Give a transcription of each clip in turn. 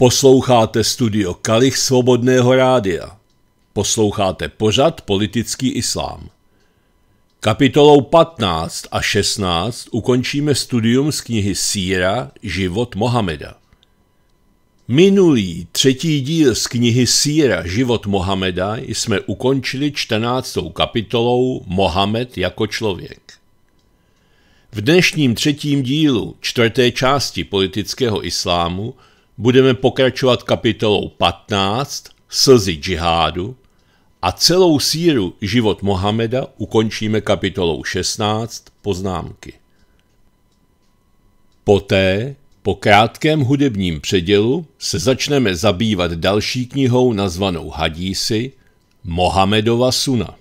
Posloucháte studio Kalich Svobodného rádia. Posloucháte pořad Politický islám. Kapitolou 15 a 16 ukončíme studium z knihy Síra Život Mohameda. Minulý třetí díl z knihy Síra Život Mohameda jsme ukončili 14. kapitolou Mohamed jako člověk. V dnešním třetím dílu čtvrté části politického islámu – budeme pokračovat kapitolou 15 Slzy džihádu a celou síru Život Mohameda ukončíme kapitolou 16 Poznámky. Poté, po krátkém hudebním předělu, se začneme zabývat další knihou nazvanou Hadísy Mohamedova Suna.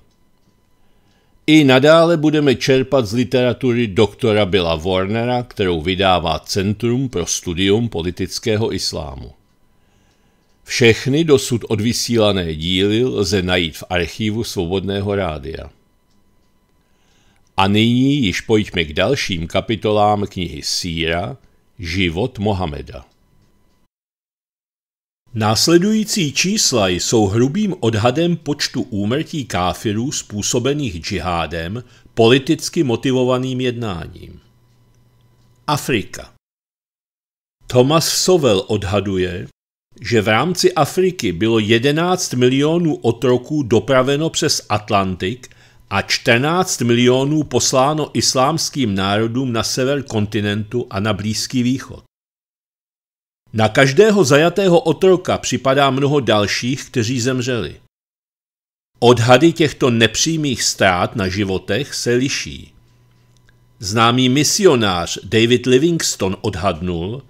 I nadále budeme čerpat z literatury doktora Billa Warnera, kterou vydává Centrum pro studium politického islámu. Všechny dosud odvysílané díly lze najít v archivu Svobodného rádia. A nyní již pojďme k dalším kapitolám knihy Síra Život Mohameda. Následující čísla jsou hrubým odhadem počtu úmrtí káfirů způsobených džihádem, politicky motivovaným jednáním. Afrika Thomas Sowell odhaduje, že v rámci Afriky bylo 11 milionů otroků dopraveno přes Atlantik a 14 milionů posláno islámským národům na sever kontinentu a na Blízký východ. Na každého zajatého otroka připadá mnoho dalších, kteří zemřeli. Odhady těchto nepřímých ztrát na životech se liší. Známý misionář David Livingston odhadnul,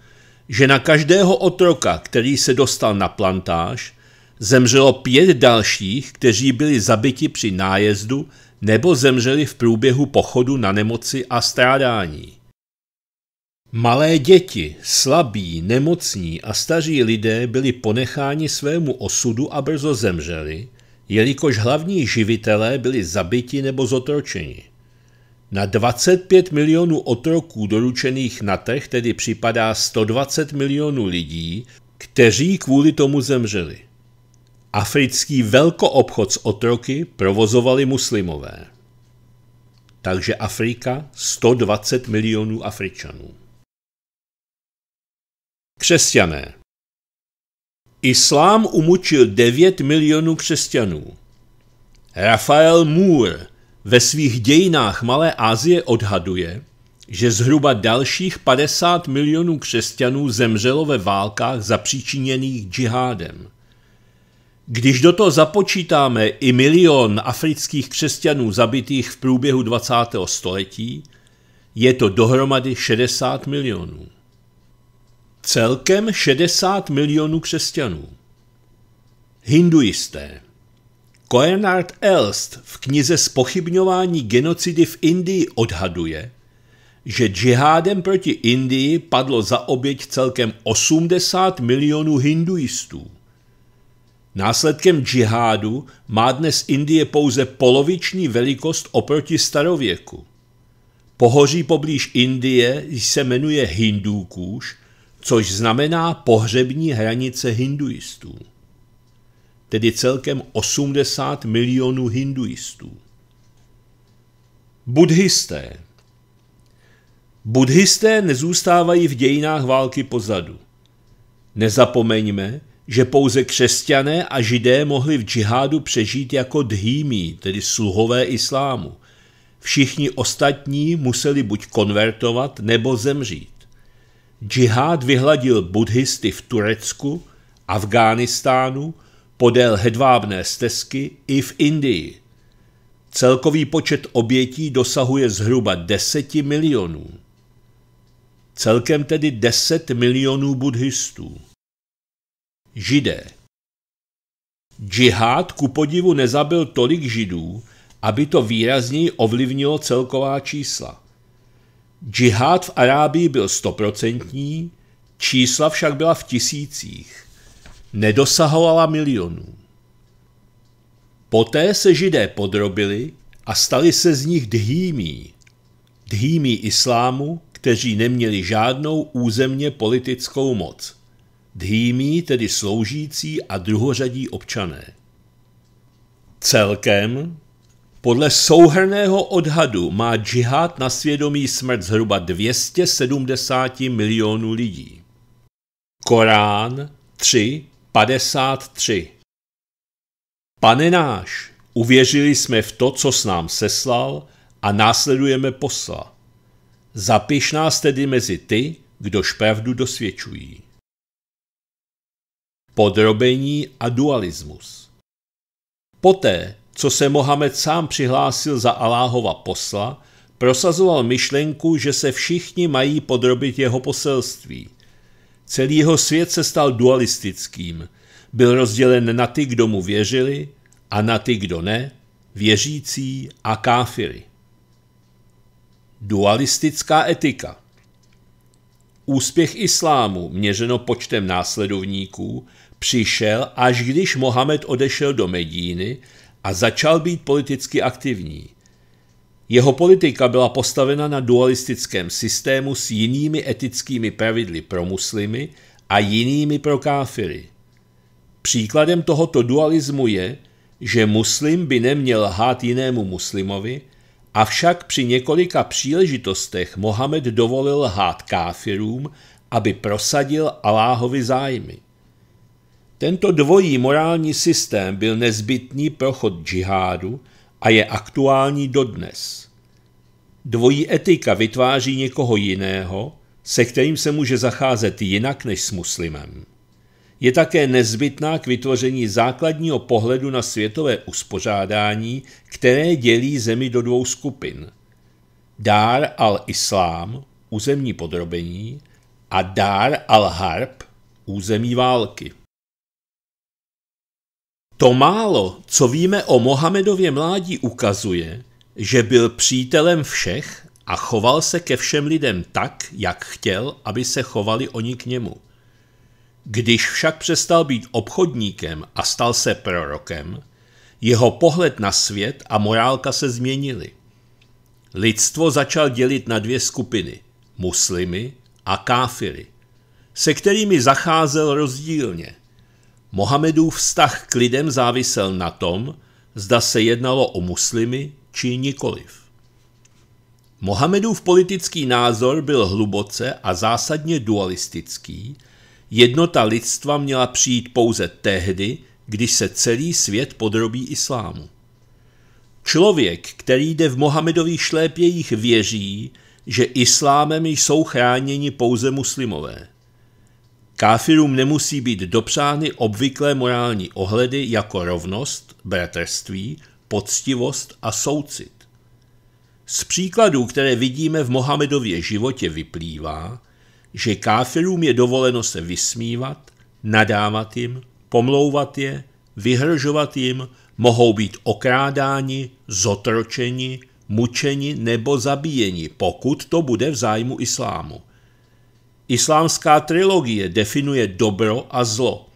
že na každého otroka, který se dostal na plantáž, zemřelo pět dalších, kteří byli zabiti při nájezdu nebo zemřeli v průběhu pochodu na nemoci a strádání. Malé děti, slabí, nemocní a staří lidé byli ponecháni svému osudu a brzo zemřeli, jelikož hlavní živitelé byli zabiti nebo zotročeni. Na 25 milionů otroků doručených na trh tedy připadá 120 milionů lidí, kteří kvůli tomu zemřeli. Africký velkoobchod s otroky provozovali muslimové. Takže Afrika 120 milionů Afričanů. Křesťané Islám umučil 9 milionů křesťanů. Rafael Moore ve svých dějinách Malé Asie odhaduje, že zhruba dalších 50 milionů křesťanů zemřelo ve válkách zapříčiněných džihádem. Když do toho započítáme i milion afrických křesťanů zabitých v průběhu 20. století, je to dohromady 60 milionů. Celkem 60 milionů křesťanů. Hinduisté. Koenard Elst v knize Spochybňování genocidy v Indii odhaduje, že džihádem proti Indii padlo za oběť celkem 80 milionů hinduistů. Následkem džihádu má dnes Indie pouze poloviční velikost oproti starověku. Pohoří poblíž Indie se jmenuje Hindúkůž což znamená pohřební hranice hinduistů, tedy celkem 80 milionů hinduistů. Budhisté Budhisté nezůstávají v dějinách války pozadu. Nezapomeňme, že pouze křesťané a židé mohli v džihádu přežít jako dhýmí, tedy sluhové islámu. Všichni ostatní museli buď konvertovat nebo zemřít. Džihád vyhladil buddhisty v Turecku, Afghánistánu, podél hedvábné stezky i v Indii. Celkový počet obětí dosahuje zhruba 10 milionů. Celkem tedy 10 milionů buddhistů. Židé Džihád ku podivu nezabil tolik židů, aby to výrazněji ovlivnilo celková čísla. Džihad v Arábii byl stoprocentní, čísla však byla v tisících. Nedosahovala milionů. Poté se židé podrobili a stali se z nich dhýmí. Dhýmí islámu, kteří neměli žádnou územně politickou moc. Dhýmí tedy sloužící a druhořadí občané. Celkem podle souhrného odhadu má džihad na svědomí smrt zhruba 270 milionů lidí. Korán 3.53 Pane náš, uvěřili jsme v to, co s nám seslal a následujeme posla. Zapiš nás tedy mezi ty, kdož pravdu dosvědčují. Podrobení a dualismus Poté, co se Mohamed sám přihlásil za Aláhova posla, prosazoval myšlenku, že se všichni mají podrobit jeho poselství. Celý jeho svět se stal dualistickým. Byl rozdělen na ty, kdo mu věřili, a na ty, kdo ne, věřící a káfiry. Dualistická etika Úspěch islámu, měřeno počtem následovníků, přišel, až když Mohamed odešel do Medíny, a začal být politicky aktivní. Jeho politika byla postavena na dualistickém systému s jinými etickými pravidly pro muslimy a jinými pro káfiry. Příkladem tohoto dualismu je, že muslim by neměl hát jinému muslimovi, avšak při několika příležitostech Mohamed dovolil hát káfirům, aby prosadil Aláhovi zájmy. Tento dvojí morální systém byl nezbytný pro chod džihádu a je aktuální dodnes. Dvojí etika vytváří někoho jiného, se kterým se může zacházet jinak než s muslimem. Je také nezbytná k vytvoření základního pohledu na světové uspořádání, které dělí zemi do dvou skupin. Dár al-Islám, územní podrobení, a Dár al-Harb, území války. To málo, co víme o Mohamedově mládí, ukazuje, že byl přítelem všech a choval se ke všem lidem tak, jak chtěl, aby se chovali oni k němu. Když však přestal být obchodníkem a stal se prorokem, jeho pohled na svět a morálka se změnily. Lidstvo začal dělit na dvě skupiny muslimy a káfiry, se kterými zacházel rozdílně – Mohamedův vztah k lidem závisel na tom, zda se jednalo o muslimy či nikoliv. Mohamedův politický názor byl hluboce a zásadně dualistický, jednota lidstva měla přijít pouze tehdy, když se celý svět podrobí islámu. Člověk, který jde v Mohamedových šlépějích, věří, že islámem jsou chráněni pouze muslimové – Káfirům nemusí být dopřány obvyklé morální ohledy jako rovnost, bratrství, poctivost a soucit. Z příkladů, které vidíme v Mohamedově životě, vyplývá, že káfirům je dovoleno se vysmívat, nadávat jim, pomlouvat je, vyhrožovat jim, mohou být okrádáni, zotročeni, mučeni nebo zabíjeni, pokud to bude v zájmu islámu. Islámská trilogie definuje dobro a zlo.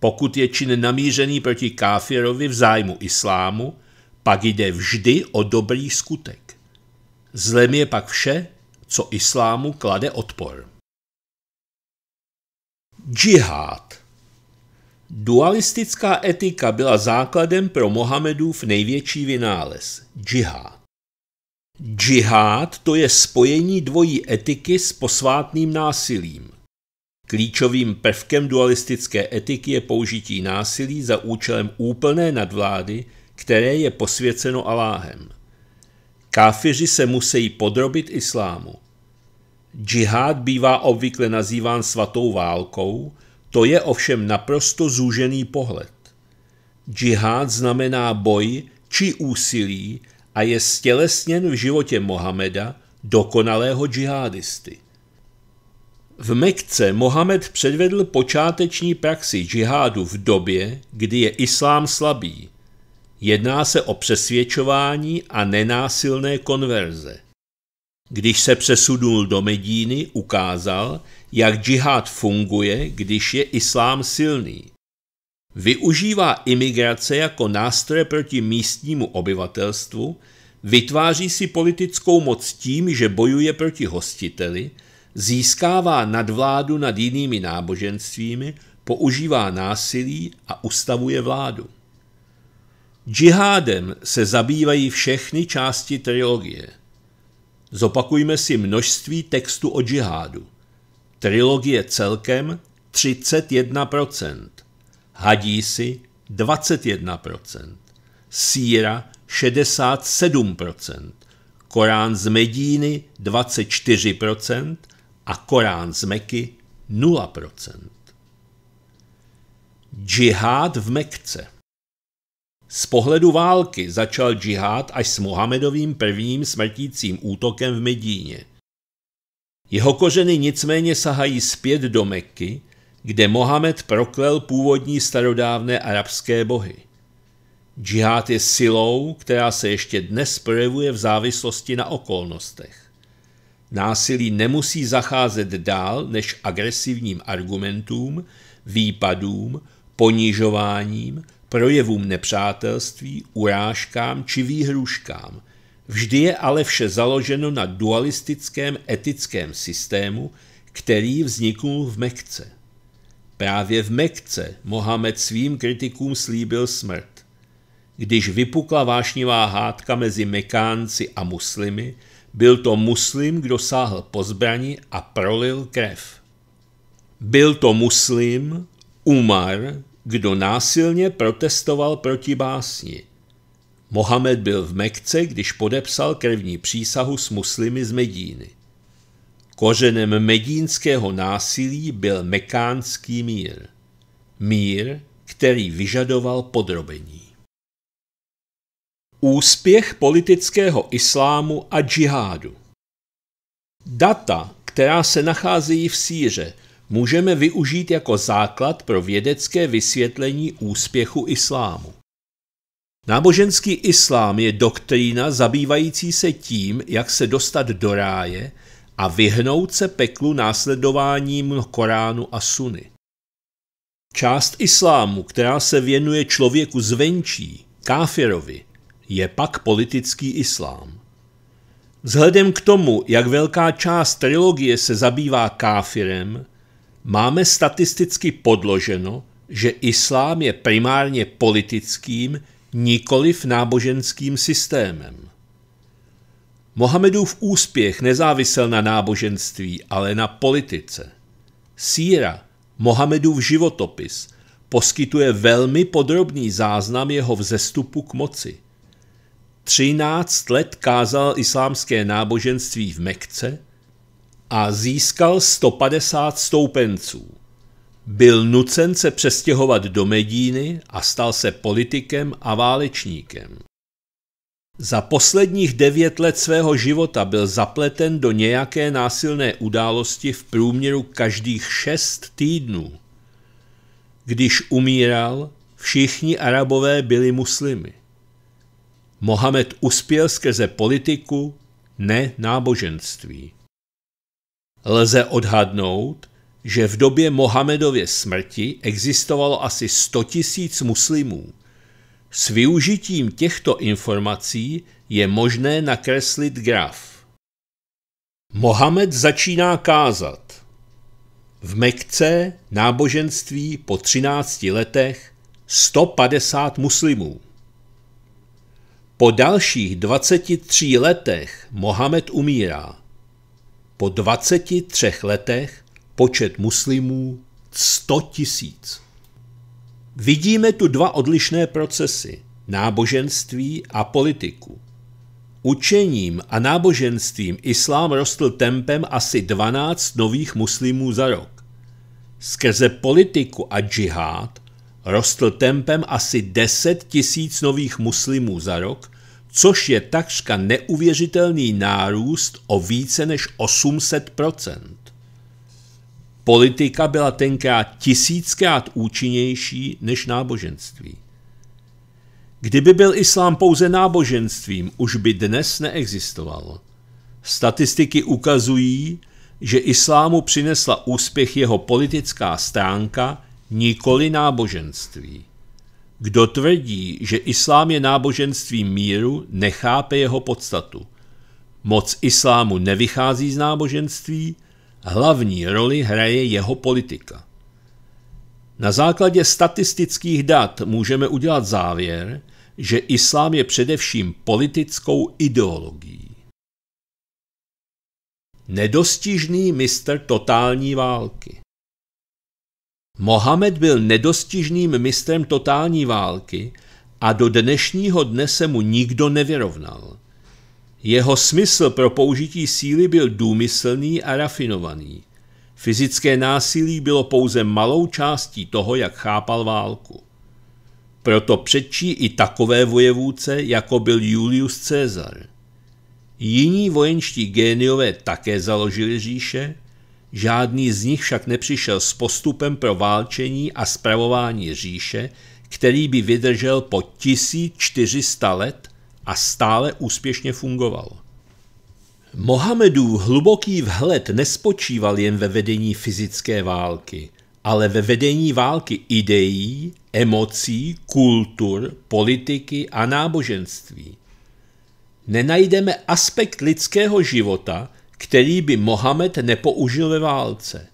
Pokud je čin namířený proti káfirovi v zájmu islámu, pak jde vždy o dobrý skutek. Zlem je pak vše, co islámu klade odpor. Džihad Dualistická etika byla základem pro Mohamedův největší vynález – džihad. Džihad to je spojení dvojí etiky s posvátným násilím. Klíčovým prvkem dualistické etiky je použití násilí za účelem úplné nadvlády, které je posvěceno Aláhem. Káfiři se musí podrobit islámu. Džihad bývá obvykle nazýván svatou válkou, to je ovšem naprosto zúžený pohled. Džihad znamená boj či úsilí, a je stělesněn v životě Mohameda, dokonalého džihadisty. V Mekce Mohamed předvedl počáteční praxi džihádu v době, kdy je islám slabý. Jedná se o přesvědčování a nenásilné konverze. Když se přesunul do Medíny, ukázal, jak džihád funguje, když je islám silný. Využívá imigrace jako nástroje proti místnímu obyvatelstvu, vytváří si politickou moc tím, že bojuje proti hostiteli, získává nadvládu nad jinými náboženstvími, používá násilí a ustavuje vládu. Džihádem se zabývají všechny části trilogie. Zopakujme si množství textu o džihádu. Trilogie celkem 31% hadísy 21%, síra 67%, Korán z Medíny 24% a Korán z Meky 0%. Džihád v Mekce Z pohledu války začal džihád až s Mohamedovým prvním smrtícím útokem v Medíně. Jeho kořeny nicméně sahají zpět do Mekky, kde Mohamed proklel původní starodávné arabské bohy. Džihad je silou, která se ještě dnes projevuje v závislosti na okolnostech. Násilí nemusí zacházet dál než agresivním argumentům, výpadům, ponižováním, projevům nepřátelství, urážkám či výhruškám. Vždy je ale vše založeno na dualistickém etickém systému, který vznikl v Mekce. Právě v Mekce Mohamed svým kritikům slíbil smrt. Když vypukla vášnivá hádka mezi Mekánci a muslimy, byl to muslim, kdo sáhl po zbrani a prolil krev. Byl to muslim, Umar, kdo násilně protestoval proti básni. Mohamed byl v Mekce, když podepsal krevní přísahu s muslimy z Medíny. Kořenem medínského násilí byl mekánský mír. Mír, který vyžadoval podrobení. Úspěch politického islámu a džihádu Data, která se nacházejí v síře, můžeme využít jako základ pro vědecké vysvětlení úspěchu islámu. Náboženský islám je doktrína zabývající se tím, jak se dostat do ráje, a vyhnout se peklu následováním Koránu a Suny. Část islámu, která se věnuje člověku zvenčí, káfirovi, je pak politický islám. Vzhledem k tomu, jak velká část trilogie se zabývá káfirem, máme statisticky podloženo, že islám je primárně politickým, nikoliv náboženským systémem. Mohamedův úspěch nezávisel na náboženství, ale na politice. Síra, Mohamedův životopis, poskytuje velmi podrobný záznam jeho vzestupu k moci. Třináct let kázal islámské náboženství v Mekce a získal 150 stoupenců. Byl nucen se přestěhovat do Medíny a stal se politikem a válečníkem. Za posledních devět let svého života byl zapleten do nějaké násilné události v průměru každých šest týdnů. Když umíral, všichni arabové byli muslimy. Mohamed uspěl skrze politiku, ne náboženství. Lze odhadnout, že v době Mohamedově smrti existovalo asi 100 000 muslimů. S využitím těchto informací je možné nakreslit graf. Mohamed začíná kázat. V Mekce náboženství po 13 letech 150 muslimů. Po dalších 23 letech Mohamed umírá. Po 23 letech počet muslimů 100 tisíc. Vidíme tu dva odlišné procesy náboženství a politiku. Učením a náboženstvím islám rostl tempem asi 12 nových muslimů za rok. Skrze politiku a džihád rostl tempem asi 10 tisíc nových muslimů za rok, což je takřka neuvěřitelný nárůst o více než 800 Politika byla tenkrát tisíckrát účinnější než náboženství. Kdyby byl islám pouze náboženstvím, už by dnes neexistoval. Statistiky ukazují, že islámu přinesla úspěch jeho politická stránka, nikoli náboženství. Kdo tvrdí, že islám je náboženstvím míru, nechápe jeho podstatu. Moc islámu nevychází z náboženství, Hlavní roli hraje jeho politika. Na základě statistických dat můžeme udělat závěr, že islám je především politickou ideologií. Nedostižný mistr totální války Mohamed byl nedostižným mistrem totální války a do dnešního dne se mu nikdo nevyrovnal. Jeho smysl pro použití síly byl důmyslný a rafinovaný. Fyzické násilí bylo pouze malou částí toho, jak chápal válku. Proto předčí i takové vojevůce, jako byl Julius Caesar. Jiní vojenští géniové také založili říše, žádný z nich však nepřišel s postupem pro válčení a spravování říše, který by vydržel po 1400 let a stále úspěšně fungoval. Mohamedův hluboký vhled nespočíval jen ve vedení fyzické války, ale ve vedení války ideí, emocí, kultur, politiky a náboženství. Nenajdeme aspekt lidského života, který by Mohamed nepoužil ve válce.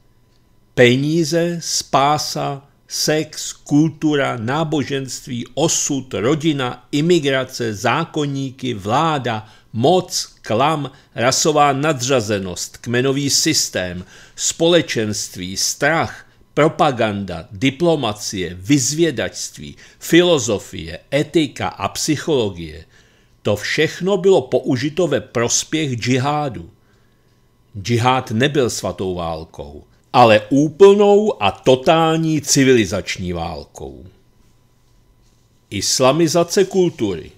Peníze, spása, sex, kultura, náboženství, osud, rodina, imigrace, zákonníky, vláda, moc, klam, rasová nadřazenost, kmenový systém, společenství, strach, propaganda, diplomacie, vyzvědačství, filozofie, etika a psychologie. To všechno bylo použito ve prospěch džihádu. Džihád nebyl svatou válkou – ale úplnou a totální civilizační válkou. Islamizace kultury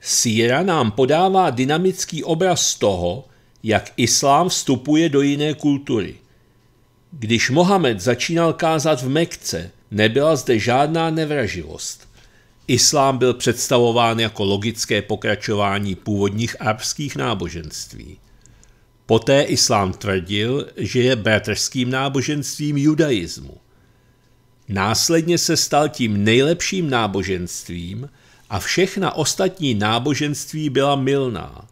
Síra nám podává dynamický obraz toho, jak islám vstupuje do jiné kultury. Když Mohamed začínal kázat v Mekce, nebyla zde žádná nevraživost. Islám byl představován jako logické pokračování původních arabských náboženství – Poté islám tvrdil, že je bratrským náboženstvím judaismu. Následně se stal tím nejlepším náboženstvím a všechna ostatní náboženství byla milná.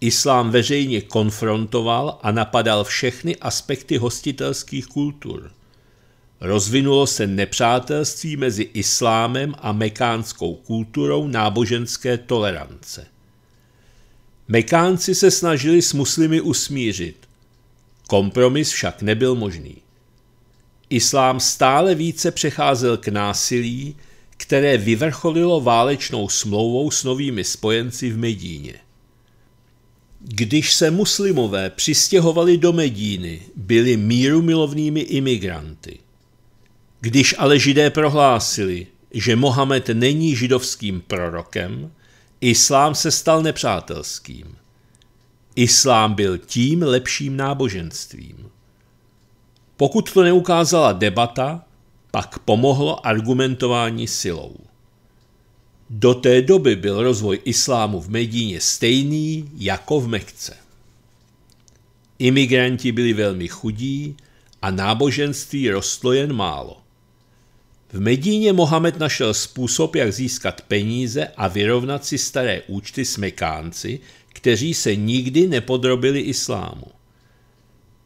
Islám veřejně konfrontoval a napadal všechny aspekty hostitelských kultur. Rozvinulo se nepřátelství mezi islámem a mekánskou kulturou náboženské tolerance. Mekánci se snažili s muslimy usmířit. Kompromis však nebyl možný. Islám stále více přecházel k násilí, které vyvrcholilo válečnou smlouvou s novými spojenci v Medíně. Když se muslimové přistěhovali do Medíny, byli míru milovnými imigranty. Když ale židé prohlásili, že Mohamed není židovským prorokem, Islám se stal nepřátelským. Islám byl tím lepším náboženstvím. Pokud to neukázala debata, pak pomohlo argumentování silou. Do té doby byl rozvoj islámu v Medíně stejný jako v Mekce. Imigranti byli velmi chudí a náboženství rostlo jen málo. V Medíně Mohamed našel způsob, jak získat peníze a vyrovnat si staré účty s Mekánci, kteří se nikdy nepodrobili islámu.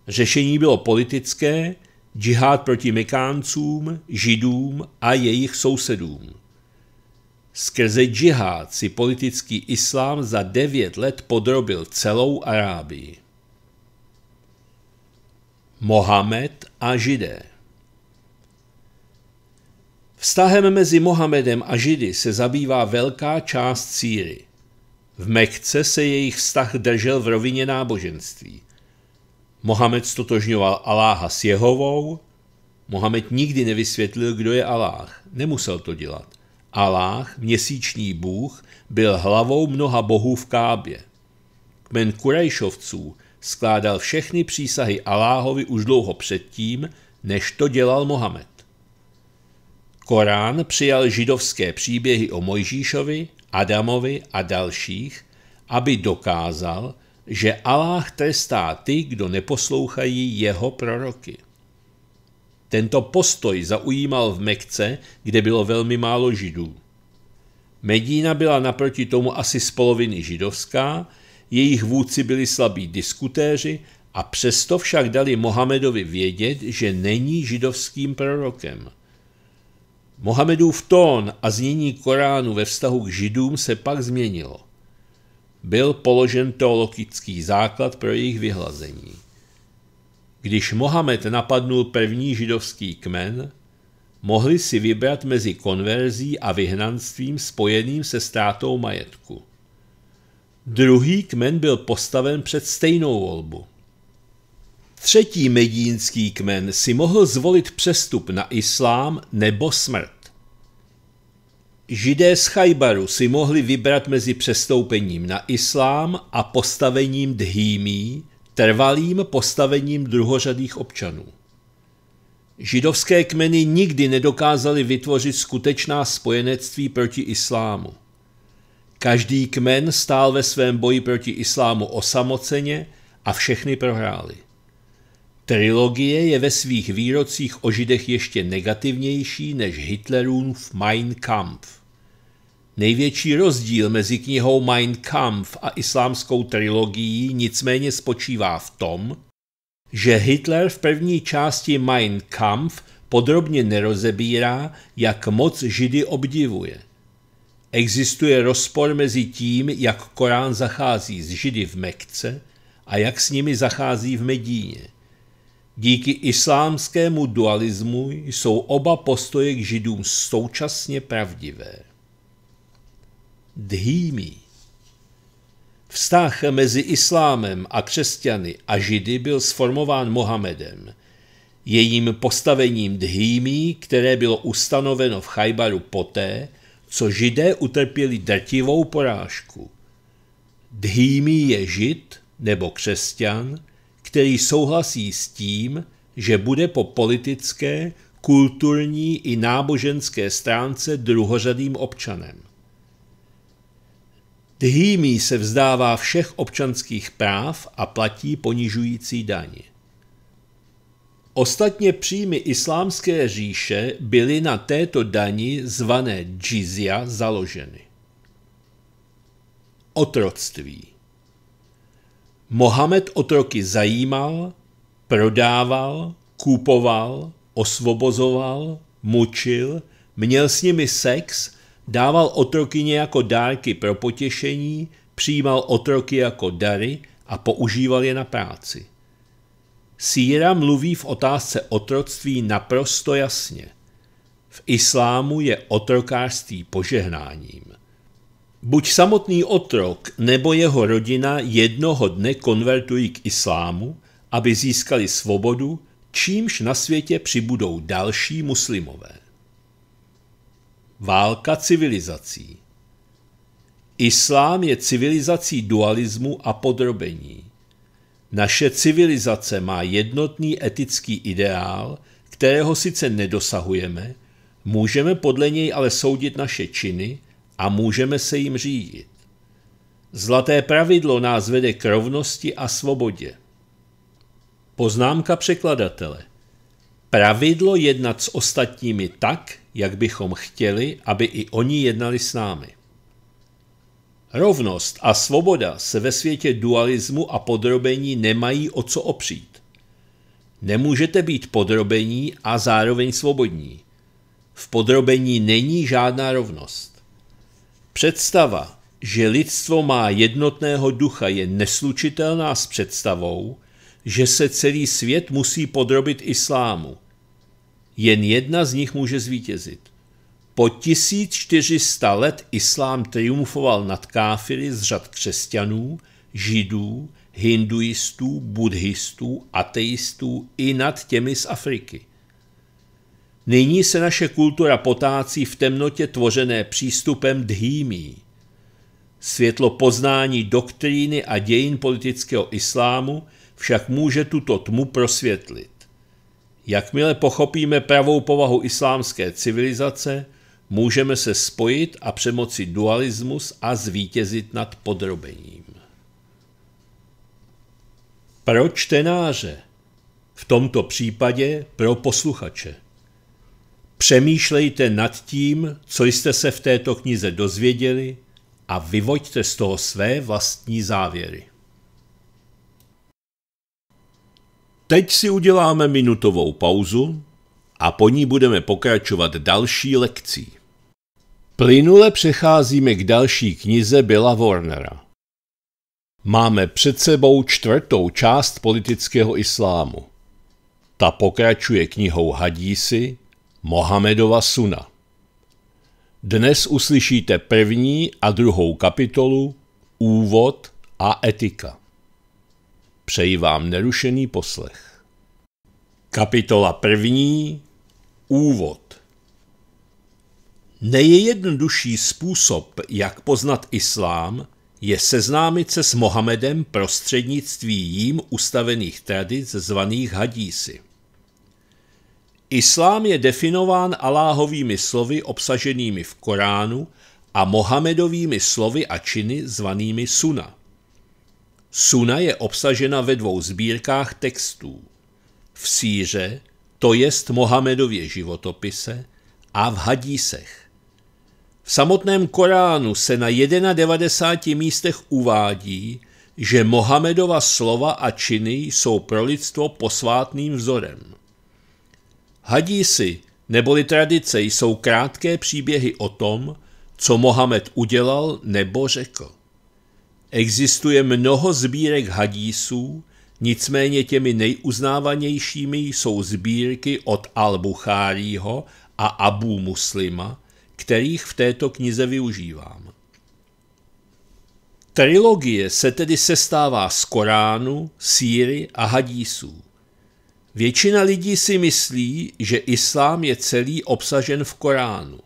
Řešení bylo politické, džihad proti Mekáncům, Židům a jejich sousedům. Skrze džihad si politický islám za devět let podrobil celou Arábii. Mohamed a Židé Vztahem mezi Mohamedem a Židy se zabývá velká část círy. V Mekce se jejich vztah držel v rovině náboženství. Mohamed stotožňoval Aláha s Jehovou, Mohamed nikdy nevysvětlil, kdo je Aláh, nemusel to dělat. Aláh, měsíční bůh, byl hlavou mnoha bohů v Kábě. Kmen Kurajšovců skládal všechny přísahy Aláhovi už dlouho předtím, než to dělal Mohamed. Korán přijal židovské příběhy o Mojžíšovi, Adamovi a dalších, aby dokázal, že Aláh trestá ty, kdo neposlouchají jeho proroky. Tento postoj zaujímal v Mekce, kde bylo velmi málo židů. Medína byla naproti tomu asi z poloviny židovská, jejich vůdci byli slabí diskutéři a přesto však dali Mohamedovi vědět, že není židovským prorokem. Mohamedův tón a znění Koránu ve vztahu k židům se pak změnilo. Byl položen teologický základ pro jejich vyhlazení. Když Mohamed napadnul první židovský kmen, mohli si vybrat mezi konverzí a vyhnanstvím spojeným se ztrátou majetku. Druhý kmen byl postaven před stejnou volbu – Třetí medínský kmen si mohl zvolit přestup na islám nebo smrt. Židé z Chajbaru si mohli vybrat mezi přestoupením na islám a postavením dhýmí, trvalým postavením druhořadých občanů. Židovské kmeny nikdy nedokázaly vytvořit skutečná spojenectví proti islámu. Každý kmen stál ve svém boji proti islámu osamoceně a všechny prohráli. Trilogie je ve svých výrocích o židech ještě negativnější než Hitlerův Mein Kampf. Největší rozdíl mezi knihou Mein Kampf a islámskou trilogií nicméně spočívá v tom, že Hitler v první části Mein Kampf podrobně nerozebírá, jak moc židy obdivuje. Existuje rozpor mezi tím, jak Korán zachází s židy v Mekce a jak s nimi zachází v Medíně. Díky islámskému dualismu jsou oba postoje k židům současně pravdivé. Dhýmí Vztah mezi islámem a křesťany a židy byl sformován Mohamedem. Jejím postavením dhýmí, které bylo ustanoveno v Chajbaru poté, co židé utrpěli drtivou porážku. Dhýmí je žid nebo křesťan – který souhlasí s tím, že bude po politické, kulturní i náboženské stránce druhořadým občanem. Dhýmí se vzdává všech občanských práv a platí ponižující daně. Ostatně příjmy islámské říše byly na této dani zvané džizia založeny. Otroctví Mohamed otroky zajímal, prodával, kupoval, osvobozoval, mučil, měl s nimi sex, dával otrokyně jako dárky pro potěšení, přijímal otroky jako dary a používal je na práci. Síra mluví v otázce otroctví naprosto jasně. V islámu je otrokářství požehnáním. Buď samotný otrok nebo jeho rodina jednoho dne konvertují k islámu, aby získali svobodu, čímž na světě přibudou další muslimové. Válka civilizací Islám je civilizací dualismu a podrobení. Naše civilizace má jednotný etický ideál, kterého sice nedosahujeme, můžeme podle něj ale soudit naše činy – a můžeme se jim řídit. Zlaté pravidlo nás vede k rovnosti a svobodě. Poznámka překladatele. Pravidlo jednat s ostatními tak, jak bychom chtěli, aby i oni jednali s námi. Rovnost a svoboda se ve světě dualismu a podrobení nemají o co opřít. Nemůžete být podrobení a zároveň svobodní. V podrobení není žádná rovnost. Představa, že lidstvo má jednotného ducha, je neslučitelná s představou, že se celý svět musí podrobit islámu. Jen jedna z nich může zvítězit. Po 1400 let islám triumfoval nad káfiry z řad křesťanů, židů, hinduistů, buddhistů, ateistů i nad těmi z Afriky. Nyní se naše kultura potácí v temnotě tvořené přístupem dhýmí. Světlo poznání doktríny a dějin politického islámu však může tuto tmu prosvětlit. Jakmile pochopíme pravou povahu islámské civilizace, můžeme se spojit a přemoci dualismus a zvítězit nad podrobením. Pro čtenáře, v tomto případě pro posluchače. Přemýšlejte nad tím, co jste se v této knize dozvěděli a vyvoďte z toho své vlastní závěry. Teď si uděláme minutovou pauzu a po ní budeme pokračovat další lekcí. Plynule přecházíme k další knize Billa Warnera. Máme před sebou čtvrtou část politického islámu. Ta pokračuje knihou Hadísy, Mohamedova suna. Dnes uslyšíte první a druhou kapitolu Úvod a etika. Přeji vám nerušený poslech. Kapitola první Úvod Nejjednodušší způsob, jak poznat islám, je seznámit se s Mohamedem prostřednictvím jím ustavených tradic zvaných hadísy. Islám je definován Aláhovými slovy obsaženými v Koránu a Mohamedovými slovy a činy zvanými Suna. Suna je obsažena ve dvou sbírkách textů. V síře to jest Mohamedově životopise, a v Hadísech. V samotném Koránu se na 91 místech uvádí, že Mohamedova slova a činy jsou pro lidstvo posvátným vzorem. Hadísi neboli tradice jsou krátké příběhy o tom, co Mohamed udělal nebo řekl. Existuje mnoho sbírek hadísů, nicméně těmi nejuznávanějšími jsou sbírky od Al-Buchárího a Abu Muslima, kterých v této knize využívám. Trilogie se tedy sestává z Koránu, Síry a Hadísů. Většina lidí si myslí, že islám je celý obsažen v Koránu.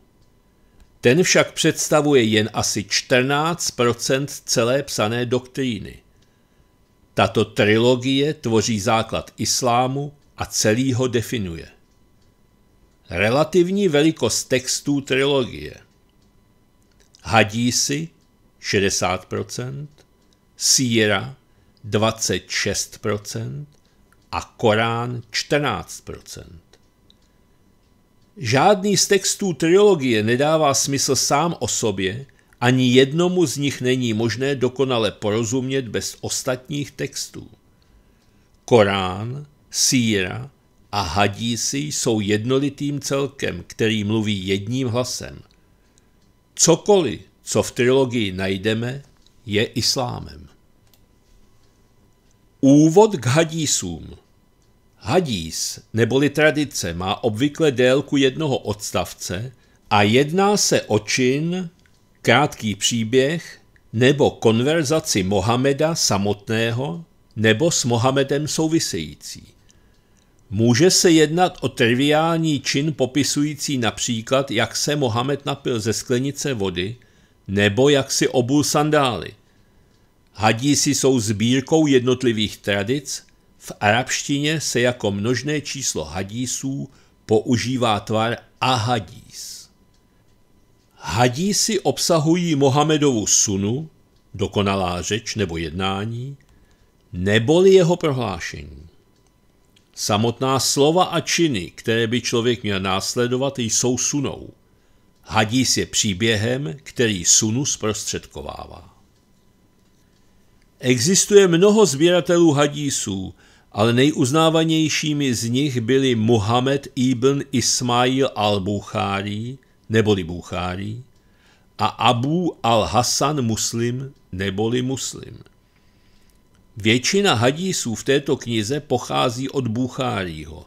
Ten však představuje jen asi 14 celé psané doktríny. Tato trilogie tvoří základ islámu a celý ho definuje. Relativní velikost textů trilogie. Hadísi 60 síra 26 a Korán 14 Žádný z textů trilogie nedává smysl sám o sobě, ani jednomu z nich není možné dokonale porozumět bez ostatních textů. Korán, Síra a Hadísi jsou jednolitým celkem, který mluví jedním hlasem. Cokoliv, co v trilogii najdeme, je islámem. Úvod k hadísům Hadís, neboli tradice, má obvykle délku jednoho odstavce a jedná se o čin, krátký příběh nebo konverzaci Mohameda samotného nebo s Mohamedem související. Může se jednat o triviální čin popisující například, jak se Mohamed napil ze sklenice vody nebo jak si obul sandály. Hadísi jsou sbírkou jednotlivých tradic, v arabštině se jako množné číslo hadísů používá tvar ahadís. Hadísi obsahují Mohamedovu sunu, dokonalá řeč nebo jednání, neboli jeho prohlášení. Samotná slova a činy, které by člověk měl následovat, jsou sunou. Hadís je příběhem, který sunu zprostředkovává. Existuje mnoho sběratelů hadísů, ale nejuznávanějšími z nich byli Muhammad ibn Ismail al-Bukhari, neboli Bukhari, a Abu al-Hasan Muslim, neboli Muslim. Většina hadísů v této knize pochází od Buchárího.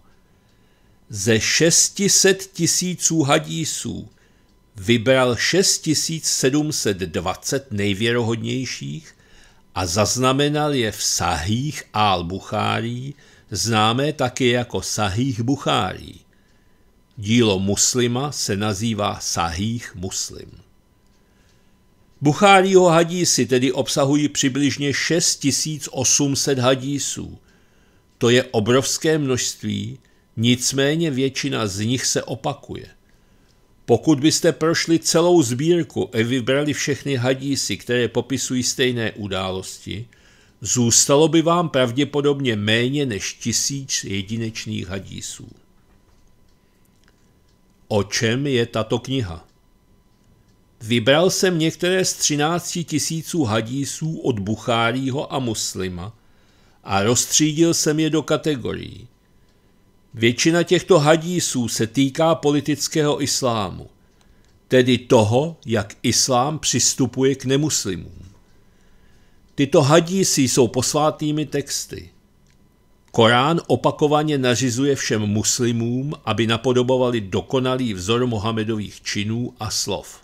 Ze 600 tisíců hadísů vybral 6720 nejvěrohodnějších a zaznamenal je v Sahých al buchárí známé také jako Sahých Buchárí. Dílo muslima se nazývá Sahých muslim. Buchárího hadísy tedy obsahují přibližně 6800 hadísů. To je obrovské množství, nicméně většina z nich se opakuje. Pokud byste prošli celou sbírku a vybrali všechny hadísy, které popisují stejné události, zůstalo by vám pravděpodobně méně než tisíc jedinečných hadísů. O čem je tato kniha? Vybral jsem některé z 13 tisíců hadísů od Buchárího a Muslima a rozstřídil jsem je do kategorií – Většina těchto hadísů se týká politického islámu, tedy toho, jak islám přistupuje k nemuslimům. Tyto hadísy jsou posvátnými texty. Korán opakovaně nařizuje všem muslimům, aby napodobovali dokonalý vzor Mohamedových činů a slov.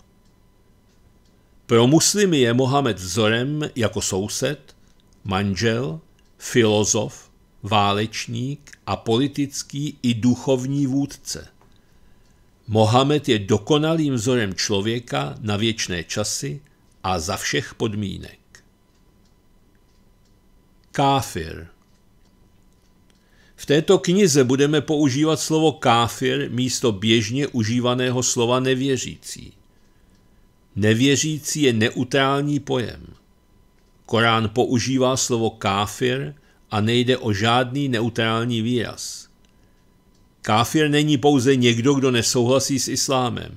Pro muslimy je Mohamed vzorem jako soused, manžel, filozof, válečník a politický i duchovní vůdce. Mohamed je dokonalým vzorem člověka na věčné časy a za všech podmínek. Káfir V této knize budeme používat slovo káfir místo běžně užívaného slova nevěřící. Nevěřící je neutrální pojem. Korán používá slovo káfir a nejde o žádný neutrální výraz. Káfir není pouze někdo, kdo nesouhlasí s islámem.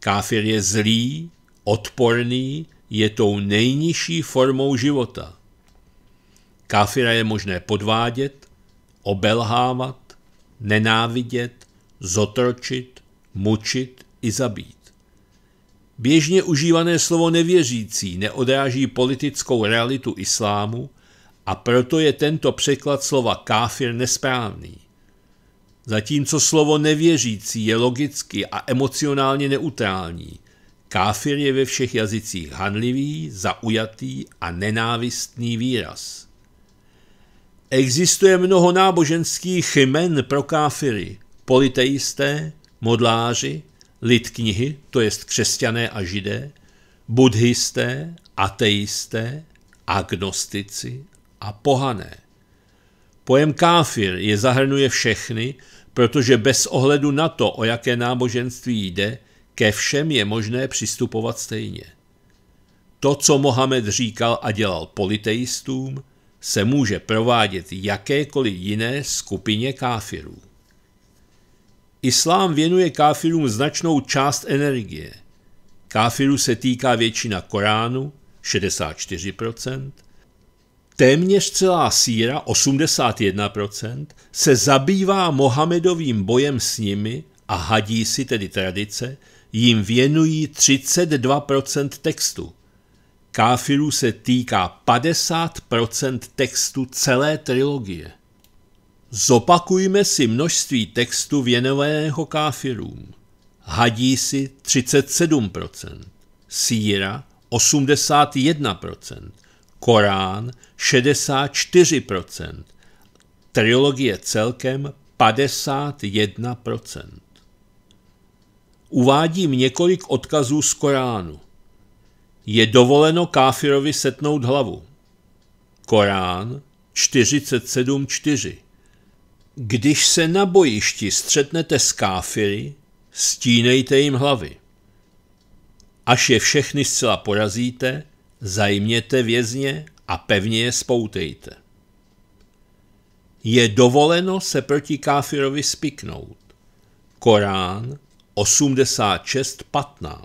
Káfir je zlý, odporný, je tou nejnižší formou života. Káfira je možné podvádět, obelhávat, nenávidět, zotročit, mučit i zabít. Běžně užívané slovo nevěřící neodráží politickou realitu islámu, a proto je tento překlad slova káfir nesprávný. Zatímco slovo nevěřící je logicky a emocionálně neutrální, káfir je ve všech jazycích hanlivý, zaujatý a nenávistný výraz. Existuje mnoho náboženských jmen pro káfiry, politeisté, modláři, lid knihy, to jest křesťané a židé, buddhisté, ateisté, agnostici, a pohané. Pojem káfir je zahrnuje všechny, protože bez ohledu na to, o jaké náboženství jde, ke všem je možné přistupovat stejně. To, co Mohamed říkal a dělal politeistům, se může provádět jakékoliv jiné skupině káfirů. Islám věnuje káfirům značnou část energie. Káfirů se týká většina Koránu, 64%, Téměř celá síra, 81%, se zabývá Mohamedovým bojem s nimi a si tedy tradice, jim věnují 32% textu. Káfirů se týká 50% textu celé trilogie. Zopakujme si množství textu věnovaného káfirům. si 37%, síra 81%, Korán 64%, trilogie celkem 51%. Uvádím několik odkazů z Koránu. Je dovoleno káfirovi setnout hlavu. Korán 47.4 Když se na bojišti střetnete s káfiry, stínejte jim hlavy. Až je všechny zcela porazíte, zajměte vězně a pevně je spoutejte. Je dovoleno se proti káfirovi spiknout. Korán 86.15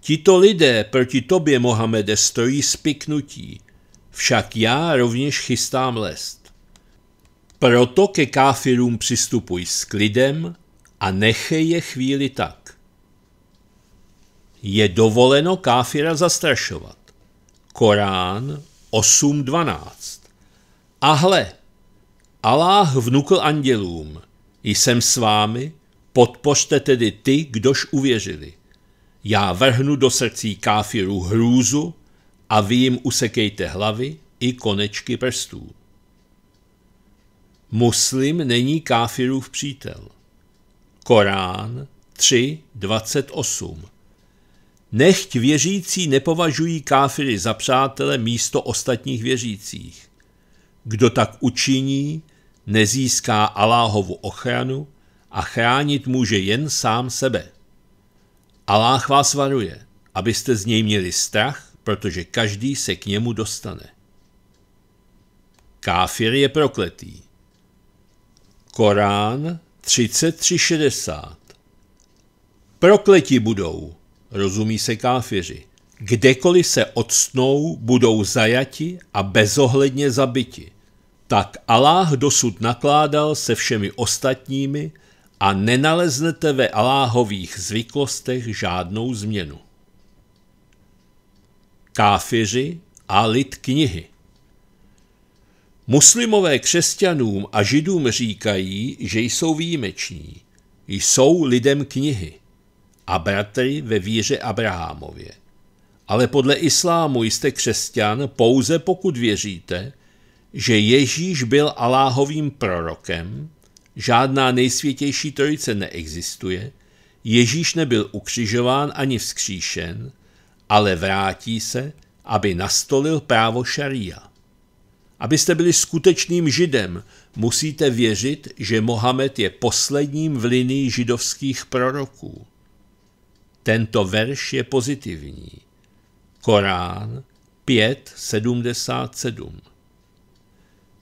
Tito lidé proti tobě, Mohamede, stojí spiknutí, však já rovněž chystám lest. Proto ke káfirům přistupuj s klidem a nechej je chvíli tak je dovoleno káfira zastrašovat. Korán 8.12 A hle, Aláh vnukl andělům, jsem s vámi, podpořte tedy ty, kdož uvěřili. Já vrhnu do srdcí káfiru hrůzu a vy jim usekejte hlavy i konečky prstů. Muslim není káfirův přítel. Korán 3.28 Nechť věřící nepovažují káfiry za přátele místo ostatních věřících. Kdo tak učiní, nezíská Aláhovu ochranu a chránit může jen sám sebe. Aláh vás varuje, abyste z něj měli strach, protože každý se k němu dostane. Káfir je prokletý. Korán 33.60 Prokleti budou, rozumí se káfiři. Kdekoliv se odstnou, budou zajati a bezohledně zabiti. Tak Aláh dosud nakládal se všemi ostatními a nenaleznete ve Aláhových zvyklostech žádnou změnu. Káfiři a lid knihy Muslimové křesťanům a židům říkají, že jsou výjimeční, jsou lidem knihy – a bratry ve víře Abrahamově. Ale podle islámu jste křesťan pouze pokud věříte, že Ježíš byl Aláhovým prorokem, žádná nejsvětější trojice neexistuje, Ježíš nebyl ukřižován ani vzkříšen, ale vrátí se, aby nastolil právo šaria. Abyste byli skutečným židem, musíte věřit, že Mohamed je posledním v linii židovských proroků. Tento verš je pozitivní. Korán 5.77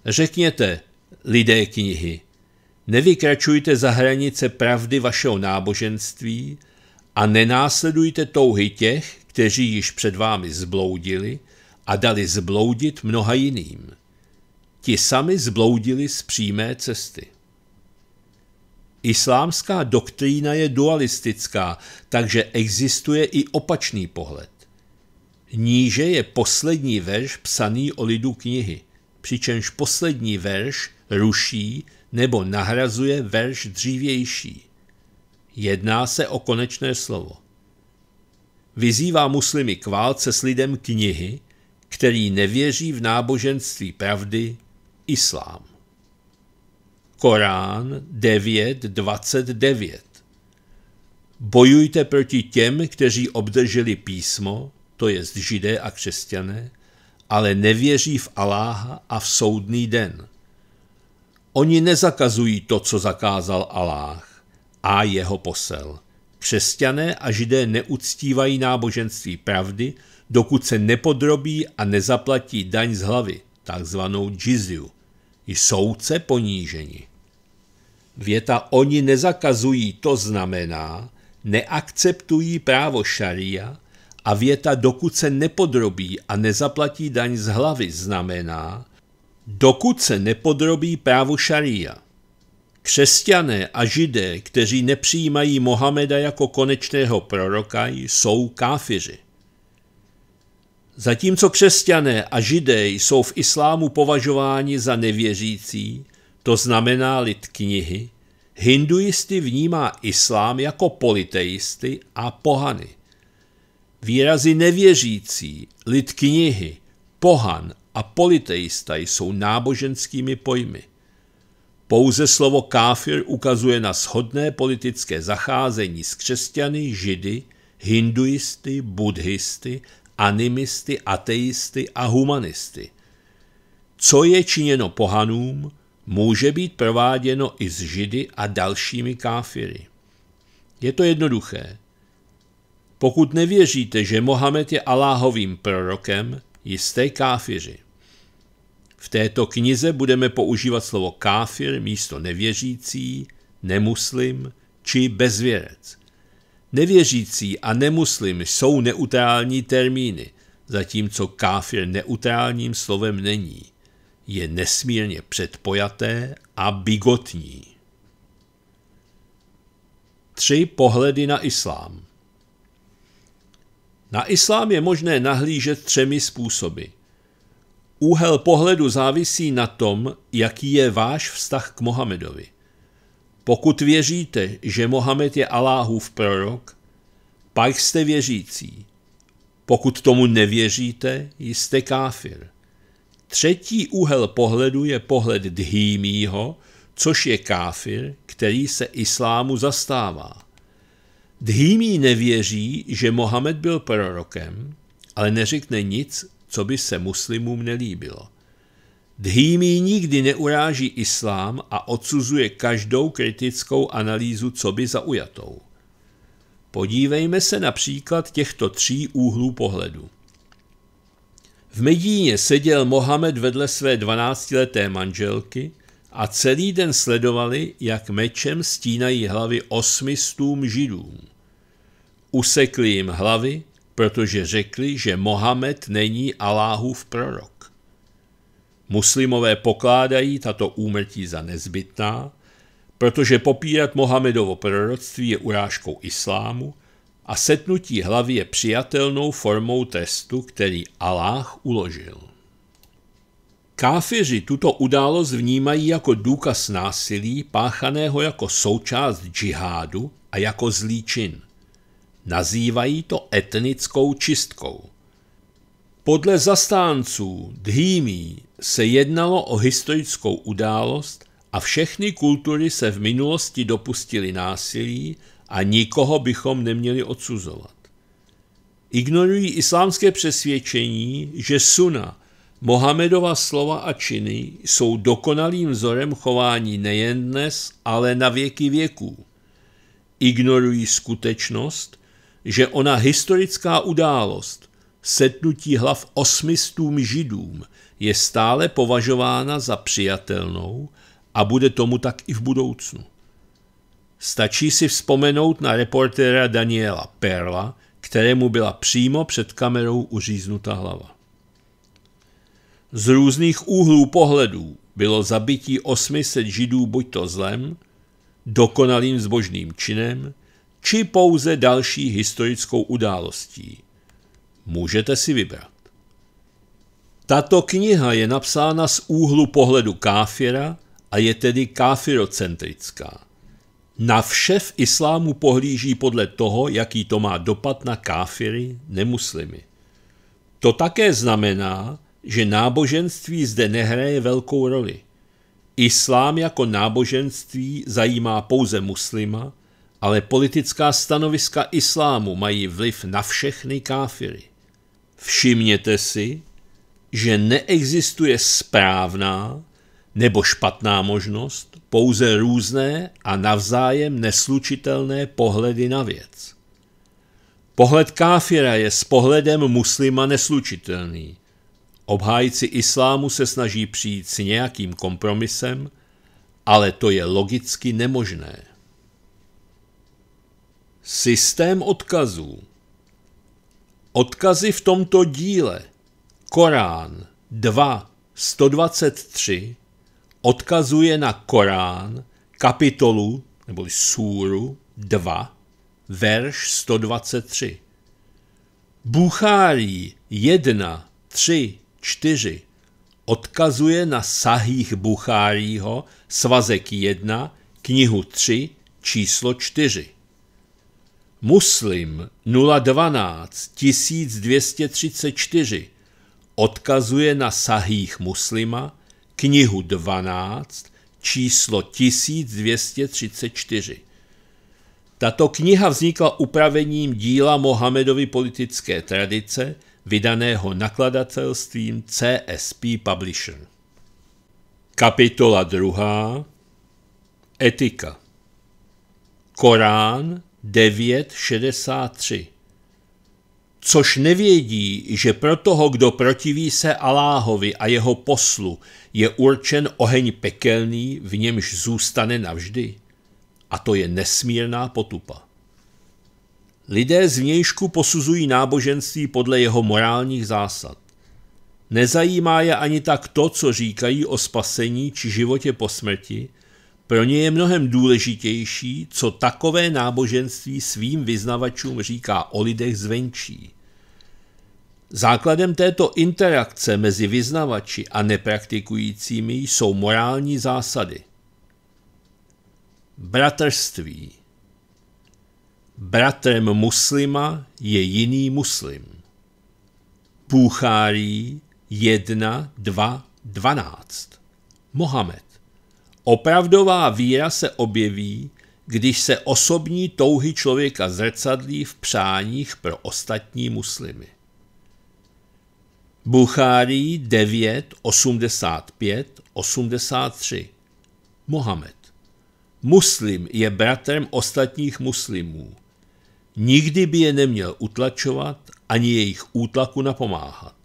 Řekněte, lidé knihy, nevykračujte za hranice pravdy vašeho náboženství a nenásledujte touhy těch, kteří již před vámi zbloudili a dali zbloudit mnoha jiným. Ti sami zbloudili z přímé cesty. Islámská doktrína je dualistická, takže existuje i opačný pohled. Níže je poslední verš psaný o lidu knihy, přičemž poslední verš ruší nebo nahrazuje verš dřívější. Jedná se o konečné slovo. Vyzývá muslimy k válce s lidem knihy, který nevěří v náboženství pravdy, islám. Korán 9.29. Bojujte proti těm, kteří obdrželi písmo, to jest židé a křesťané, ale nevěří v Aláha a v soudný den. Oni nezakazují to, co zakázal Aláh a jeho posel. Křesťané a židé neuctívají náboženství pravdy, dokud se nepodrobí a nezaplatí daň z hlavy, takzvanou džiziu. Jsou se poníženi. Věta oni nezakazují, to znamená, neakceptují právo šaria a věta dokud se nepodrobí a nezaplatí daň z hlavy znamená, dokud se nepodrobí právo šaria. Křesťané a židé, kteří nepřijímají Mohameda jako konečného proroka, jsou káfiři. Zatímco křesťané a židé jsou v islámu považováni za nevěřící, to znamená lid knihy, hinduisty vnímá islám jako politeisty a pohany. Výrazy nevěřící, lid knihy, pohan a politeista jsou náboženskými pojmy. Pouze slovo káfir ukazuje na shodné politické zacházení s křesťany, židy, hinduisty, buddhisty, animisty, ateisty a humanisty. Co je činěno pohanům, může být prováděno i s židy a dalšími káfiry. Je to jednoduché. Pokud nevěříte, že Mohamed je Aláhovým prorokem, jste káfiři. V této knize budeme používat slovo káfir místo nevěřící, nemuslim či bezvěrec. Nevěřící a nemuslim jsou neutrální termíny, zatímco káfir neutrálním slovem není – je nesmírně předpojaté a bigotní. Tři pohledy na islám. Na islám je možné nahlížet třemi způsoby. Úhel pohledu závisí na tom, jaký je váš vztah k Mohamedovi. Pokud věříte, že Mohamed je Aláhův prorok, pak jste věřící. Pokud tomu nevěříte, jste káfir. Třetí úhel pohledu je pohled dhýmího, což je káfir, který se islámu zastává. Dhýmí nevěří, že Mohamed byl prorokem, ale neřekne nic, co by se muslimům nelíbilo. Dhýmí nikdy neuráží islám a odsuzuje každou kritickou analýzu, co by zaujatou. Podívejme se například těchto tří úhlů pohledu. V Medíně seděl Mohamed vedle své dvanáctileté manželky a celý den sledovali, jak mečem stínají hlavy osmistům židům. Usekli jim hlavy, protože řekli, že Mohamed není Aláhův prorok. Muslimové pokládají tato úmrtí za nezbytná, protože popírat Mohamedovo proroctví je urážkou islámu a setnutí hlavy je přijatelnou formou trestu, který Aláh uložil. Káfiři tuto událost vnímají jako důkaz násilí páchaného jako součást džihádu a jako zlý čin. Nazývají to etnickou čistkou. Podle zastánců dhýmí se jednalo o historickou událost a všechny kultury se v minulosti dopustily násilí, a nikoho bychom neměli odsuzovat. Ignorují islámské přesvědčení, že suna, Mohamedova slova a činy jsou dokonalým vzorem chování nejen dnes, ale na věky věků. Ignorují skutečnost, že ona historická událost, setnutí hlav osmistům židům, je stále považována za přijatelnou a bude tomu tak i v budoucnu. Stačí si vzpomenout na reportéra Daniela Perla, kterému byla přímo před kamerou uříznuta hlava. Z různých úhlů pohledů bylo zabití 800 židů buďto zlem, dokonalým zbožným činem, či pouze další historickou událostí. Můžete si vybrat. Tato kniha je napsána z úhlu pohledu káfira a je tedy káfirocentrická. Na vše v islámu pohlíží podle toho, jaký to má dopad na káfiry, nemuslimy. To také znamená, že náboženství zde nehraje velkou roli. Islám jako náboženství zajímá pouze muslima, ale politická stanoviska islámu mají vliv na všechny káfiry. Všimněte si, že neexistuje správná nebo špatná možnost, pouze různé a navzájem neslučitelné pohledy na věc. Pohled káfira je s pohledem muslima neslučitelný. Obhájci islámu se snaží přijít s nějakým kompromisem, ale to je logicky nemožné. Systém odkazů Odkazy v tomto díle Korán 2.123 odkazuje na Korán, kapitolu nebo súru 2, verš 123. Buchárí 1, 3, 4 odkazuje na Sahých Buchárího svazek 1, knihu 3, číslo 4. Muslim 012 1234 odkazuje na Sahých Muslima knihu 12, číslo 1234. Tato kniha vznikla upravením díla Mohamedovy politické tradice, vydaného nakladatelstvím CSP Publisher. Kapitola 2. Etika Korán 963 což nevědí, že pro toho, kdo protiví se Aláhovi a jeho poslu, je určen oheň pekelný, v němž zůstane navždy. A to je nesmírná potupa. Lidé z vnějšku posuzují náboženství podle jeho morálních zásad. Nezajímá je ani tak to, co říkají o spasení či životě po smrti, pro ně je mnohem důležitější, co takové náboženství svým vyznavačům říká o lidech zvenčí. Základem této interakce mezi vyznavači a nepraktikujícími jsou morální zásady. Bratrství Bratrem muslima je jiný muslim. Půchárí 1, 2, 12. Mohamed. Opravdová víra se objeví, když se osobní touhy člověka zrcadlí v přáních pro ostatní muslimy. Buchárí 9, 85, 83. Mohamed. Muslim je bratrem ostatních muslimů. Nikdy by je neměl utlačovat ani jejich útlaku napomáhat.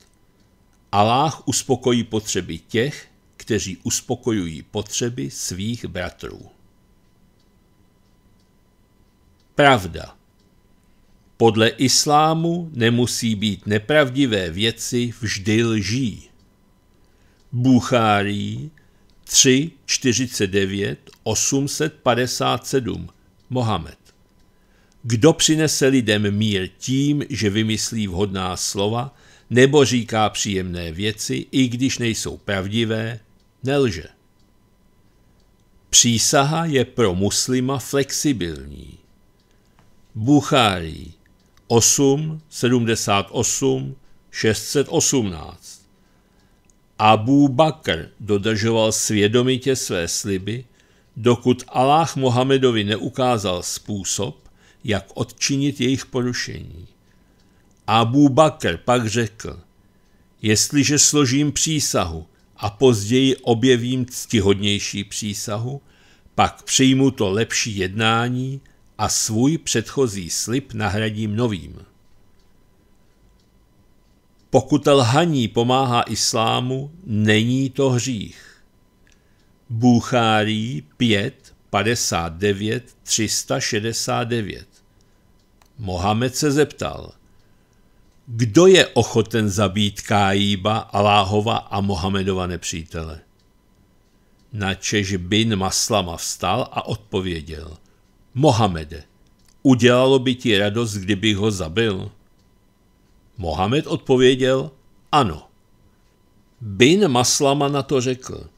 Aláh uspokojí potřeby těch, kteří uspokojují potřeby svých bratrů. Pravda. Podle islámu nemusí být nepravdivé věci vždy lží. Buchárý 349857 857 Mohamed Kdo přinese lidem mír tím, že vymyslí vhodná slova nebo říká příjemné věci, i když nejsou pravdivé, nelže. Přísaha je pro muslima flexibilní. Buchárý 8 78 618. Abu Bakr dodržoval svědomitě své sliby, dokud Allah Mohamedovi neukázal způsob, jak odčinit jejich porušení. Abu Bakr pak řekl, jestliže složím přísahu a později objevím ctihodnější přísahu, pak přijmu to lepší jednání a svůj předchozí slib nahradím novým. Pokud lhaní pomáhá islámu, není to hřích. Bůchárí 5, 59, 369 Mohamed se zeptal, kdo je ochoten zabít Kájíba, Aláhova a Mohamedova nepřítele? Načež bin Maslama vstal a odpověděl – Mohamede, udělalo by ti radost, kdybych ho zabil? Mohamed odpověděl, ano. Bin Maslama na to řekl,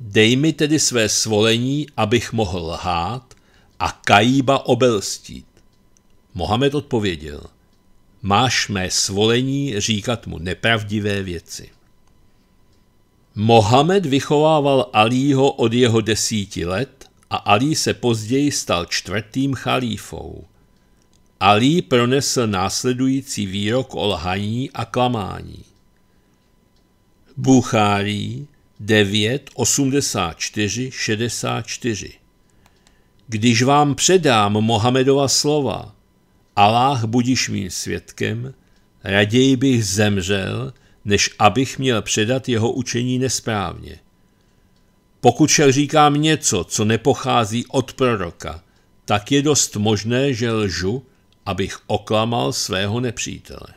dej mi tedy své svolení, abych mohl lhát a Kajíba obelstít. Mohamed odpověděl, máš mé svolení říkat mu nepravdivé věci. Mohamed vychovával Alího od jeho desíti let a Ali se později stal čtvrtým chalífou. Ali pronesl následující výrok o lhaní a klamání. Buchárí 9, 84, 64 Když vám předám Mohamedova slova, Aláh budiš mým svědkem, raději bych zemřel, než abych měl předat jeho učení nesprávně. Pokud však říkám něco, co nepochází od proroka, tak je dost možné, že lžu, abych oklamal svého nepřítele.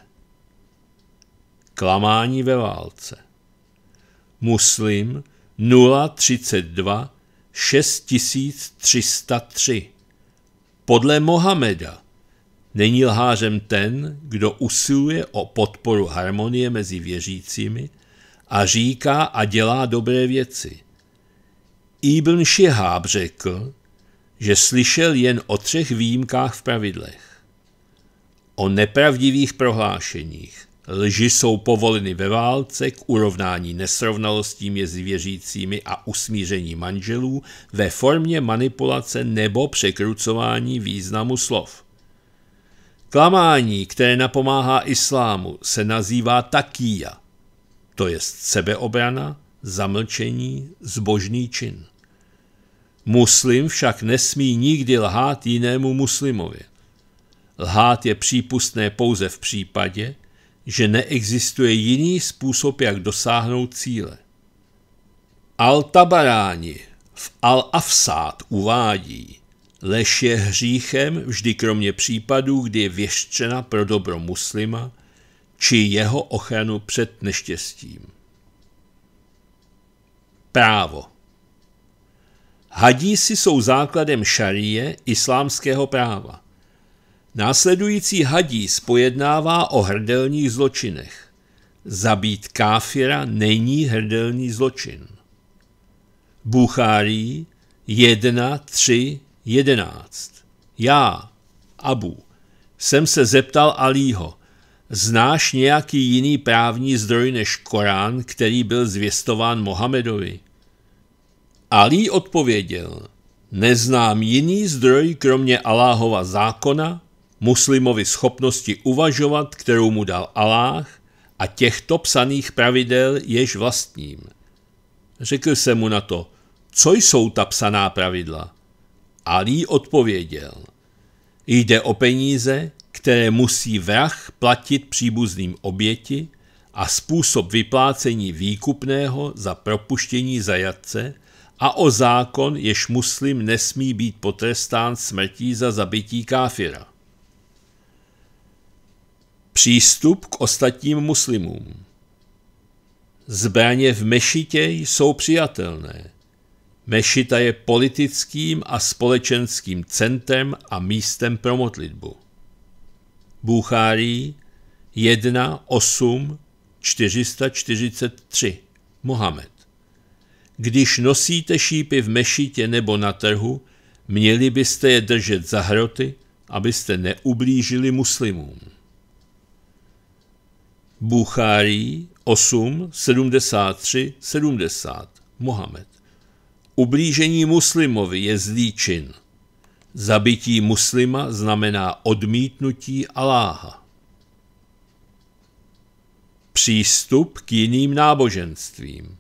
Klamání ve válce Muslim 032 6303 Podle Mohameda není lhářem ten, kdo usiluje o podporu harmonie mezi věřícími a říká a dělá dobré věci. Ibn Šihab řekl, že slyšel jen o třech výjimkách v pravidlech. O nepravdivých prohlášeních. Lži jsou povoleny ve válce k urovnání nesrovnalostí mezi věřícími a usmíření manželů ve formě manipulace nebo překrucování významu slov. Klamání, které napomáhá islámu, se nazývá takíja, to je sebeobrana, zamlčení, zbožný čin. Muslim však nesmí nikdy lhát jinému muslimovi. Lhát je přípustné pouze v případě, že neexistuje jiný způsob, jak dosáhnout cíle. Al-Tabaráni v Al-Afsát uvádí, lež je hříchem vždy kromě případů, kdy je věštřena pro dobro muslima či jeho ochranu před neštěstím. Právo Hadísi jsou základem šarie islámského práva. Následující hadís pojednává o hrdelních zločinech. Zabít káfira není hrdelní zločin. Buchárý 1, 3, 11. Já, Abu, jsem se zeptal Alího, znáš nějaký jiný právní zdroj než Korán, který byl zvěstován Mohamedovi? Ali odpověděl, neznám jiný zdroj kromě Aláhova zákona, muslimovi schopnosti uvažovat, kterou mu dal Aláh, a těchto psaných pravidel jež vlastním. Řekl jsem mu na to, co jsou ta psaná pravidla? Ali odpověděl, jde o peníze, které musí vrah platit příbuzným oběti a způsob vyplácení výkupného za propuštění zajatce, a o zákon, jež muslim nesmí být potrestán smrtí za zabití káfira. Přístup k ostatním muslimům Zbraně v mešitě jsou přijatelné. Mešita je politickým a společenským centrem a místem pro modlitbu. Buchárý 1.8.443 Mohamed když nosíte šípy v mešitě nebo na trhu, měli byste je držet za hroty, abyste neublížili muslimům. Buchárý 8, 73, 70 Mohamed Ublížení muslimovi je zlý čin. Zabití muslima znamená odmítnutí Aláha. Přístup k jiným náboženstvím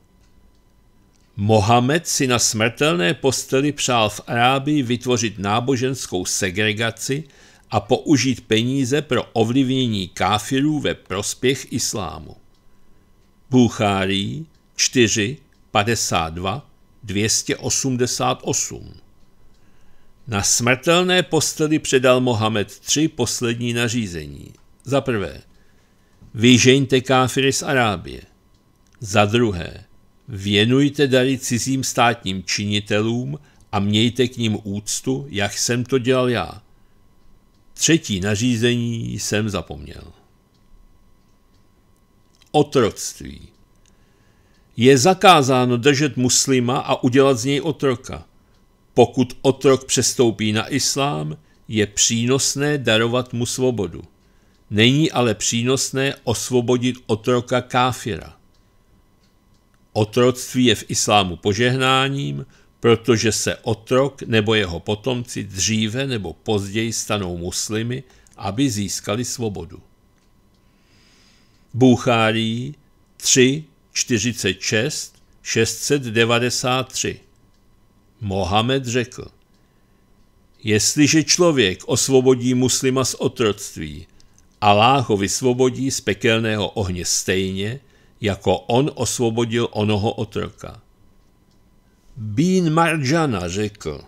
Mohamed si na smrtelné posteli přál v Arábii vytvořit náboženskou segregaci a použít peníze pro ovlivnění káfirů ve prospěch islámu. Bůchárý 4, 52, 288 Na smrtelné posteli předal Mohamed tři poslední nařízení. Za prvé, vyžeňte káfiry z Arábie. Za druhé, Věnujte dary cizím státním činitelům a mějte k ním úctu, jak jsem to dělal já. Třetí nařízení jsem zapomněl. Otroctví. Je zakázáno držet muslima a udělat z něj otroka. Pokud otrok přestoupí na islám, je přínosné darovat mu svobodu. Není ale přínosné osvobodit otroka káfira. Otroctví je v islámu požehnáním, protože se otrok nebo jeho potomci dříve nebo později stanou muslimy, aby získali svobodu. Bůchárí 3, 46, 693 Mohamed řekl, jestliže člověk osvobodí muslima z otroctví, Aláho vysvobodí z pekelného ohně stejně, jako on osvobodil onoho otroka. Bín Marjana řekl,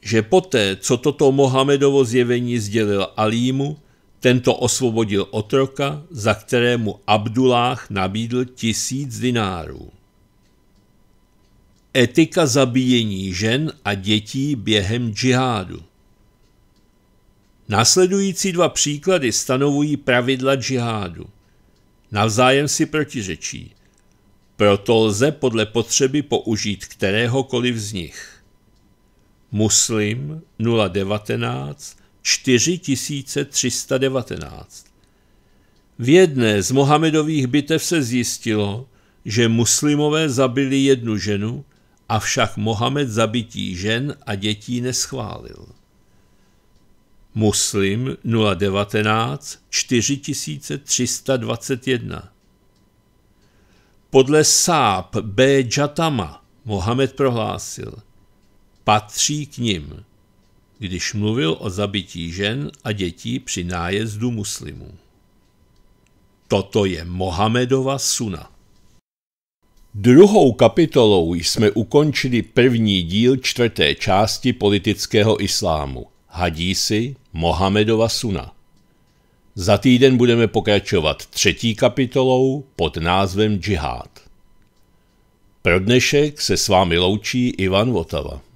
že poté, co toto Mohamedovo zjevení sdělil Alímu, tento osvobodil otroka, za kterému Abdulách nabídl tisíc dinárů. Etika zabíjení žen a dětí během džihádu Následující dva příklady stanovují pravidla džihádu. Navzájem si protiřečí. Proto lze podle potřeby použít kteréhokoliv z nich. Muslim 019 4319 V jedné z Mohamedových bitev se zjistilo, že muslimové zabili jednu ženu, avšak Mohamed zabití žen a dětí neschválil. Muslim 019 4321. Podle Sáb B. Jatama Mohamed prohlásil, patří k nim, když mluvil o zabití žen a dětí při nájezdu muslimů. Toto je Mohamedova suna. Druhou kapitolou jsme ukončili první díl čtvrté části politického islámu. Hadísi Mohamedova suna. Za týden budeme pokračovat třetí kapitolou pod názvem Džihad. Pro dnešek se s vámi loučí Ivan Votava.